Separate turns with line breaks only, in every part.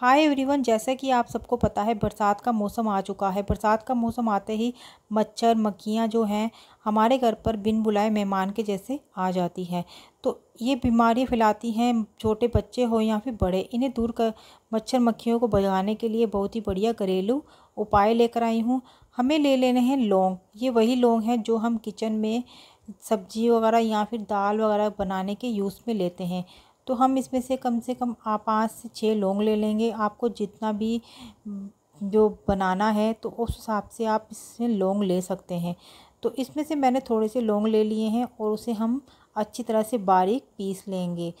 hi everyone जैसा कि आप सबको पता है बरसात का मौसम आ चुका है बरसात का मौसम आते ही मच्छर मक्खियाँ जो हैं हमारे घर पर बिन बुलाए मेहमान के जैसे आ जाती हैं तो ये बीमारी फैलाती हैं छोटे बच्चे हो या फिर बड़े इन्हें दूर कर मच्छर मक्खियों को भगाने के लिए बहुत ही बढ़िया घरेलू उपाय लेकर आई हूँ हमें ले लेने हैं लौंग ये वही लौंग हैं जो हम किचन में सब्जी वगैरह या फिर दाल वगैरह बनाने के यूज़ में लेते हैं तो हम इसमें से कम से कम आप पाँच से छः लौंग ले लेंगे आपको जितना भी जो बनाना है तो उस हिसाब से आप इसमें लौंग ले सकते हैं तो इसमें से मैंने थोड़े से लौंग ले लिए हैं और उसे हम अच्छी तरह से बारीक पीस लेंगे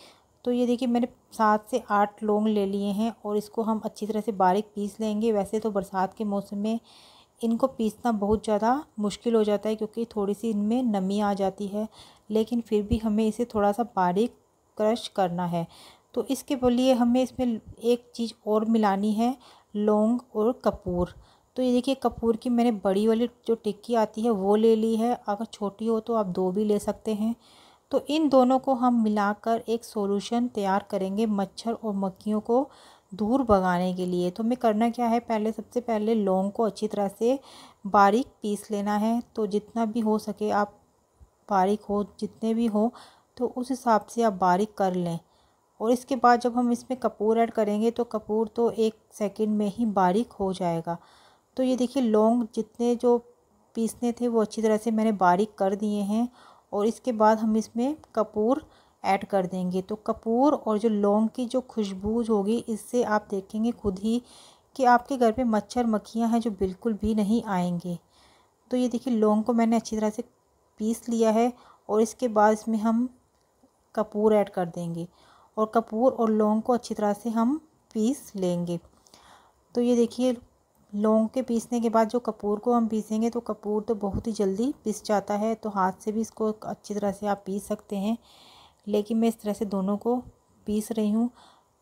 तो ये देखिए मैंने सात से आठ लौंग ले लिए हैं और इसको हम अच्छी तरह से बारीक पीस लेंगे वैसे तो बरसात के मौसम में इनको पीसना बहुत ज़्यादा मुश्किल हो जाता है क्योंकि थोड़ी सी इनमें नमी आ जाती है लेकिन फिर भी हमें इसे थोड़ा सा बारीक क्रश करना है तो इसके लिए हमें इसमें एक चीज़ और मिलानी है लौंग और कपूर तो ये देखिए कपूर की मैंने बड़ी वाली जो टिक्की आती है वो ले ली है अगर छोटी हो तो आप दो भी ले सकते हैं तो इन दोनों को हम मिलाकर एक सॉल्यूशन तैयार करेंगे मच्छर और मक्खियों को दूर भगाने के लिए तो हमें करना क्या है पहले सबसे पहले लौंग को अच्छी तरह से बारीक पीस लेना है तो जितना भी हो सके आप बारीक हो जितने भी हो तो उस हिसाब से आप बारीक कर लें और इसके बाद जब हम इसमें कपूर ऐड करेंगे तो कपूर तो एक सेकंड में ही बारीक हो जाएगा तो ये देखिए लौंग जितने जो पीसने थे वो अच्छी तरह से मैंने बारीक कर दिए हैं और इसके बाद हम इसमें कपूर ऐड कर देंगे तो कपूर और जो लौंग की जो खुशबू होगी इससे आप देखेंगे खुद ही कि आपके घर पे मच्छर मक्खियाँ हैं जो बिल्कुल भी नहीं आएंगे तो ये देखिए लौंग को मैंने अच्छी तरह से पीस लिया है और इसके बाद इसमें हम कपूर ऐड कर देंगे और कपूर और लौंग को अच्छी तरह से हम पीस लेंगे तो ये देखिए लौंग के पीसने के बाद जो कपूर को हम पीसेंगे तो कपूर तो बहुत ही जल्दी पिस जाता है तो हाथ से भी इसको अच्छी तरह से आप पीस सकते हैं लेकिन मैं इस तरह से दोनों को पीस रही हूँ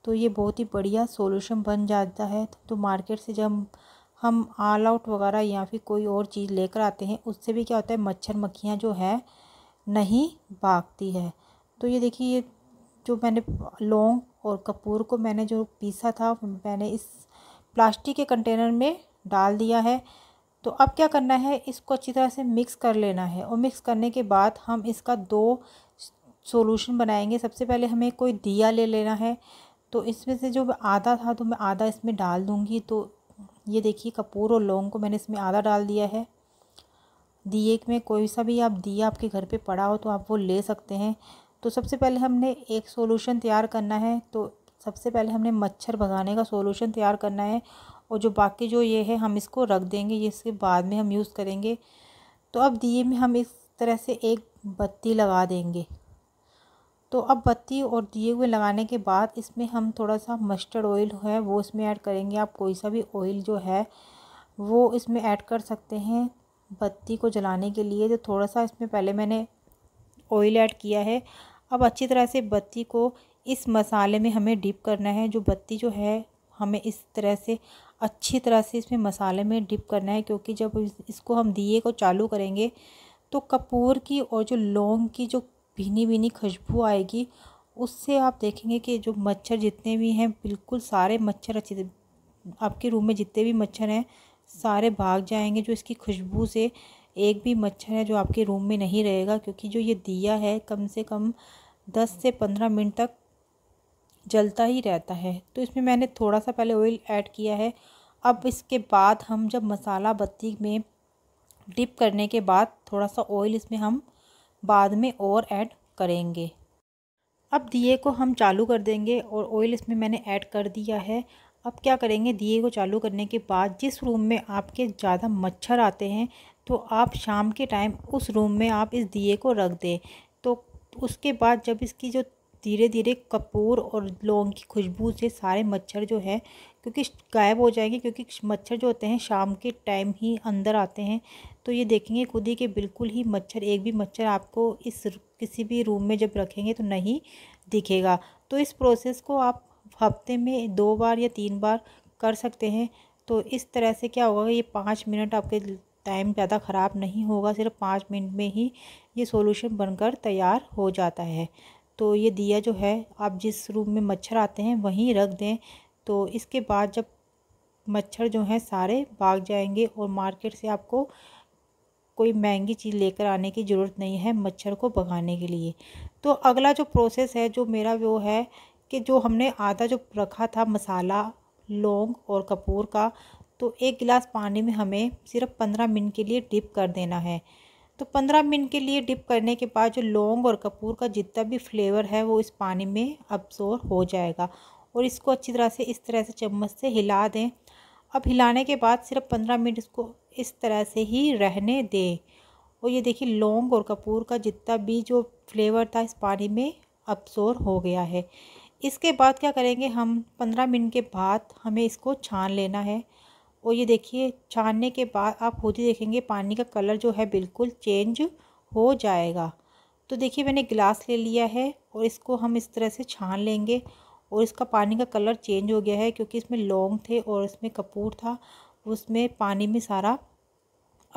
तो ये बहुत ही बढ़िया सॉल्यूशन बन जाता है तो मार्केट से जब हम आल आउट वगैरह या फिर कोई और चीज़ लेकर आते हैं उससे भी क्या होता है मच्छर मक्खियाँ जो है नहीं भागती है तो ये देखिए ये जो मैंने लौंग और कपूर को मैंने जो पीसा था मैंने इस प्लास्टिक के कंटेनर में डाल दिया है तो अब क्या करना है इसको अच्छी तरह से मिक्स कर लेना है और मिक्स करने के बाद हम इसका दो सॉल्यूशन बनाएंगे सबसे पहले हमें कोई दिया ले लेना है तो इसमें से जो आधा था तो मैं आधा इसमें डाल दूँगी तो ये देखिए कपूर और लौंग को मैंने इसमें आधा डाल दिया है दिए में कोई सा भी आप दिया आपके घर पे पड़ा हो तो आप वो ले सकते हैं तो सबसे पहले हमने एक सोल्यूशन तैयार करना है तो सबसे पहले हमने मच्छर भगाने का सोलूशन तैयार करना है और जो बाकी जो ये है हम इसको रख देंगे ये इसके बाद में हम यूज़ करेंगे तो अब दिए में हम इस तरह से एक बत्ती लगा देंगे तो अब बत्ती और दिए हुए लगाने के बाद इसमें हम थोड़ा सा मस्टर्ड ऑयल है वो इसमें ऐड करेंगे आप कोई सा भी ऑयल जो है वो इसमें ऐड कर सकते हैं बत्ती को जलाने के लिए तो थोड़ा सा इसमें पहले मैंने ऑयल ऐड किया है अब अच्छी तरह से बत्ती को इस मसाले में हमें डिप करना है जो बत्ती जो है हमें इस तरह से अच्छी तरह से इसमें मसाले में डिप करना है क्योंकि जब इसको हम दिए को चालू करेंगे तो कपूर की और जो लौंग की जो भीनी भीनी खुशबू आएगी उससे आप देखेंगे कि जो मच्छर जितने भी हैं बिल्कुल सारे मच्छर अच्छे आपके रूम में जितने भी मच्छर हैं सारे भाग जाएंगे जो इसकी खुशबू से एक भी मच्छर है जो आपके रूम में नहीं रहेगा क्योंकि जो ये दिया है कम से कम दस से पंद्रह मिनट तक जलता ही रहता है तो इसमें मैंने थोड़ा सा पहले ऑयल ऐड किया है अब इसके बाद हम जब मसाला बत्ती में डिप करने के बाद थोड़ा सा ऑयल इसमें हम बाद में और ऐड करेंगे अब दिए को हम चालू कर देंगे और ऑयल इसमें मैंने ऐड कर दिया है अब क्या करेंगे दिए को चालू करने के बाद जिस रूम में आपके ज़्यादा मच्छर आते हैं तो आप शाम के टाइम उस रूम में आप इस दिए को रख दें तो उसके बाद जब इसकी जो धीरे धीरे कपूर और लौंग की खुशबू से सारे मच्छर जो है क्योंकि गायब हो जाएंगे क्योंकि मच्छर जो होते हैं शाम के टाइम ही अंदर आते हैं तो ये देखेंगे खुद ही कि बिल्कुल ही मच्छर एक भी मच्छर आपको इस किसी भी रूम में जब रखेंगे तो नहीं दिखेगा तो इस प्रोसेस को आप हफ्ते में दो बार या तीन बार कर सकते हैं तो इस तरह से क्या होगा ये पाँच मिनट आपके टाइम ज़्यादा ख़राब नहीं होगा सिर्फ पाँच मिनट में ही ये सॉल्यूशन बनकर तैयार हो जाता है तो ये दिया जो है आप जिस रूम में मच्छर आते हैं वहीं रख दें तो इसके बाद जब मच्छर जो हैं सारे भाग जाएंगे और मार्केट से आपको कोई महंगी चीज़ लेकर आने की ज़रूरत नहीं है मच्छर को भगाने के लिए तो अगला जो प्रोसेस है जो मेरा वो है कि जो हमने आधा जो रखा था मसाला लौंग और कपूर का तो एक गिलास पानी में हमें सिर्फ पंद्रह मिनट के लिए डिप कर देना है तो पंद्रह मिनट के लिए डिप करने के बाद जो लौंग और कपूर का जितना भी फ्लेवर है वो इस पानी में अब्जोर हो जाएगा और इसको अच्छी तरह से इस तरह से चम्मच से हिला दें अब हिलाने के बाद सिर्फ पंद्रह मिनट इसको इस तरह से ही रहने दें और ये देखिए लौंग और कपूर का जितना भी जो फ्लेवर था इस पानी में अब्जोर हो गया है इसके बाद क्या करेंगे हम पंद्रह मिनट के बाद हमें इसको छान लेना है और ये देखिए छानने के बाद आप खुद ही देखेंगे पानी का कलर जो है बिल्कुल चेंज हो जाएगा तो देखिए मैंने गिलास ले लिया है और इसको हम इस तरह से छान लेंगे और इसका पानी का कलर चेंज हो गया है क्योंकि इसमें लौंग थे और इसमें कपूर था उसमें पानी में सारा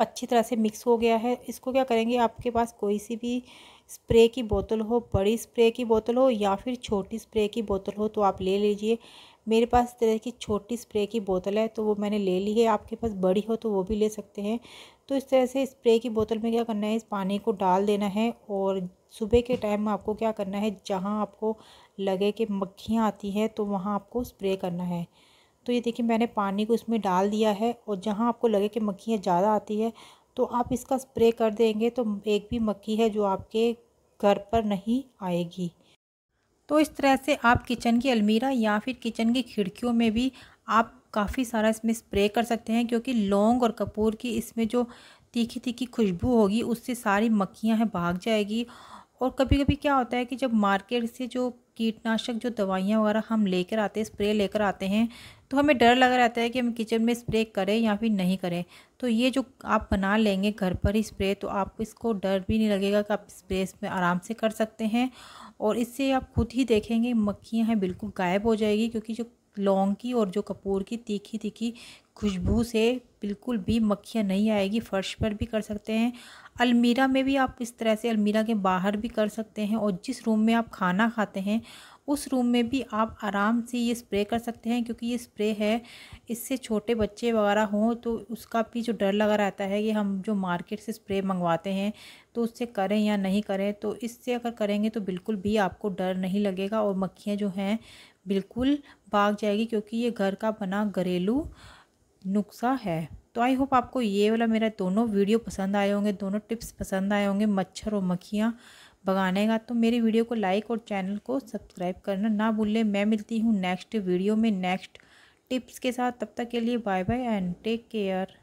अच्छी तरह से मिक्स हो गया है इसको क्या करेंगे आपके पास कोई सी भी स्प्रे की बोतल हो बड़ी स्प्रे की बोतल हो या फिर छोटी स्प्रे की बोतल हो तो आप ले लीजिए मेरे पास इस तरह की छोटी स्प्रे की बोतल है तो वो मैंने ले ली है आपके पास बड़ी हो तो वो भी ले सकते हैं तो इस तरह से स्प्रे की बोतल में क्या करना है इस पानी को डाल देना है और सुबह के टाइम में आपको क्या करना है जहाँ आपको लगे कि मक्खियाँ आती हैं तो वहाँ आपको स्प्रे करना है तो ये देखिए मैंने पानी को इसमें डाल दिया है और जहाँ आपको लगे कि मक्खियाँ ज़्यादा आती है तो आप इसका स्प्रे कर देंगे तो एक भी मक्खी है जो आपके घर पर नहीं आएगी तो इस तरह से आप किचन की अलमीरा या फिर किचन की खिड़कियों में भी आप काफ़ी सारा इसमें स्प्रे कर सकते हैं क्योंकि लौंग और कपूर की इसमें जो तीखी तीखी खुशबू होगी उससे सारी मक्खियाँ हैं भाग जाएगी और कभी कभी क्या होता है कि जब मार्केट से जो कीटनाशक जो दवाइयाँ वगैरह हम लेकर आते हैं स्प्रे लेकर आते हैं तो हमें डर लगा रहता है कि हम किचन में स्प्रे करें या फिर नहीं करें तो ये जो आप बना लेंगे घर पर ही स्प्रे तो आप इसको डर भी नहीं लगेगा कि आप स्प्रे इसमें आराम से कर सकते हैं और इससे आप खुद ही देखेंगे मक्खियाँ हैं बिल्कुल गायब हो जाएगी क्योंकि जो लौंग की और जो कपूर की तीखी तीखी खुशबू से बिल्कुल भी मक्खियाँ नहीं आएगी फ़र्श पर भी कर सकते हैं अलमीरा में भी आप इस तरह से अलमीरा के बाहर भी कर सकते हैं और जिस रूम में आप खाना खाते हैं उस रूम में भी आप आराम से ये स्प्रे कर सकते हैं क्योंकि ये स्प्रे है इससे छोटे बच्चे वगैरह हों तो उसका भी जो डर लगा रहता है कि हम जो मार्केट से स्प्रे मंगवाते हैं तो उससे करें या नहीं करें तो इससे अगर करेंगे तो बिल्कुल भी आपको डर नहीं लगेगा और मक्खियाँ जो हैं बिल्कुल भाग जाएगी क्योंकि ये घर का बना घरेलू नुस्खा है तो आई होप आपको ये वाला मेरा दोनों वीडियो पसंद आए होंगे दोनों टिप्स पसंद आए होंगे मच्छर और मक्खियाँ भगानेगा तो मेरी वीडियो को लाइक और चैनल को सब्सक्राइब करना ना भूलें मैं मिलती हूँ नेक्स्ट वीडियो में नेक्स्ट टिप्स के साथ तब तक के लिए bye bye and take care